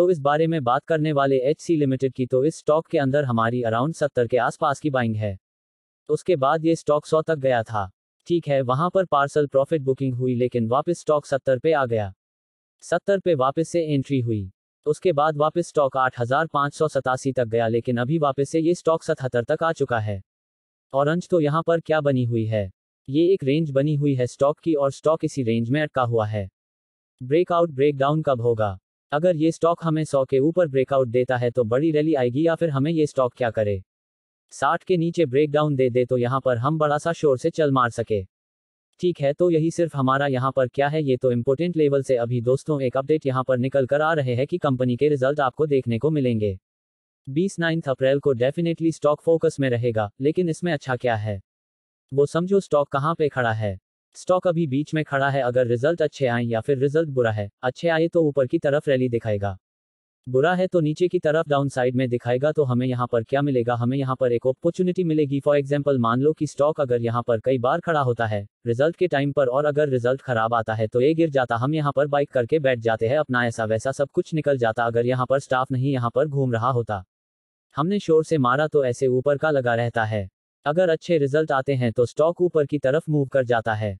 तो इस बारे में बात करने वाले एच लिमिटेड की तो इस स्टॉक के अंदर हमारी अराउंड सत्तर के आसपास की बाइंग है उसके बाद ये स्टॉक सौ तक गया था ठीक है वहां पर पार्सल प्रॉफिट बुकिंग हुई लेकिन वापस स्टॉक सत्तर पे आ गया सत्तर पे वापस से एंट्री हुई उसके बाद वापस स्टॉक आठ हजार पाँच सौ सतासी तक गया लेकिन अभी वापस से ये स्टॉक सतहत्तर तक आ चुका है और तो यहाँ पर क्या बनी हुई है ये एक रेंज बनी हुई है स्टॉक की और स्टॉक इसी रेंज में अटका हुआ है ब्रेकआउट ब्रेकडाउन कब होगा अगर ये स्टॉक हमें सौ के ऊपर ब्रेकआउट देता है तो बड़ी रैली आएगी या फिर हमें ये स्टॉक क्या करे साठ के नीचे ब्रेकडाउन दे दे तो यहाँ पर हम बड़ा सा शोर से चल मार सके ठीक है तो यही सिर्फ हमारा यहाँ पर क्या है ये तो इम्पोर्टेंट लेवल से अभी दोस्तों एक अपडेट यहाँ पर निकल कर आ रहे हैं कि कंपनी के रिजल्ट आपको देखने को मिलेंगे बीस नाइन्थ अप्रैल को डेफिनेटली स्टॉक फोकस में रहेगा लेकिन इसमें अच्छा क्या है वो समझो स्टॉक कहाँ पे खड़ा है स्टॉक अभी बीच में खड़ा है अगर रिजल्ट अच्छे आए या फिर रिजल्ट बुरा है अच्छे आए तो ऊपर की तरफ रैली दिखाएगा बुरा है तो नीचे की तरफ डाउन साइड में दिखाएगा तो हमें यहाँ पर क्या मिलेगा हमें यहाँ पर एक अपॉर्चुनिटी मिलेगी फॉर एग्जाम्पल मान लो कि स्टॉक अगर यहाँ पर कई बार खड़ा होता है रिजल्ट के टाइम पर और अगर रिजल्ट खराब आता है तो ये गिर जाता हम यहाँ पर बाइक करके बैठ जाते हैं अपना ऐसा वैसा सब कुछ निकल जाता अगर यहाँ पर स्टाफ नहीं यहाँ पर घूम रहा होता हमने शोर से मारा तो ऐसे ऊपर का लगा रहता है अगर अच्छे रिजल्ट आते हैं तो स्टॉक ऊपर की तरफ मूव कर जाता है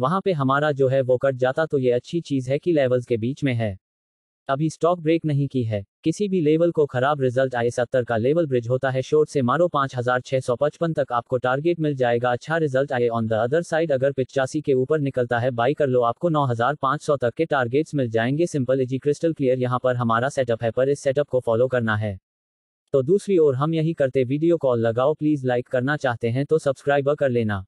वहां पे हमारा जो है वो कट जाता तो ये अच्छी चीज है कि लेवल्स के बीच में है अभी स्टॉक ब्रेक नहीं की है किसी भी लेवल को खराब रिजल्ट आए सत्तर का लेवल ब्रिज होता है शोर से मारो पांच हजार छह सौ पचपन तक आपको टारगेट मिल जाएगा अच्छा रिजल्ट आए ऑन द अदर साइड अगर पिचासी के ऊपर निकलता है बाई कर लो आपको नौ हजार पांच सौ तक के टारगेट्स मिल जाएंगे सिंपल इजी क्रिस्टल क्लियर यहाँ पर हमारा सेटअप है पर इस सेटअप को फॉलो करना है तो दूसरी ओर हम यही करते वीडियो कॉल लगाओ प्लीज लाइक करना चाहते हैं तो सब्सक्राइब कर लेना